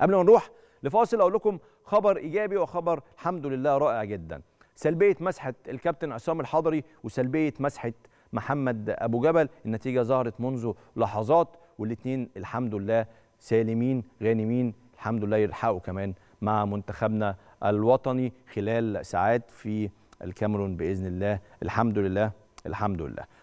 قبل ما نروح لفاصل اقول لكم خبر ايجابي وخبر الحمد لله رائع جدا سلبيه مسحه الكابتن عصام الحضري وسلبيه مسحه محمد ابو جبل النتيجه ظهرت منذ لحظات والاثنين الحمد لله سالمين غانمين الحمد لله يلحقوا كمان مع منتخبنا الوطني خلال ساعات في الكاميرون باذن الله الحمد لله الحمد لله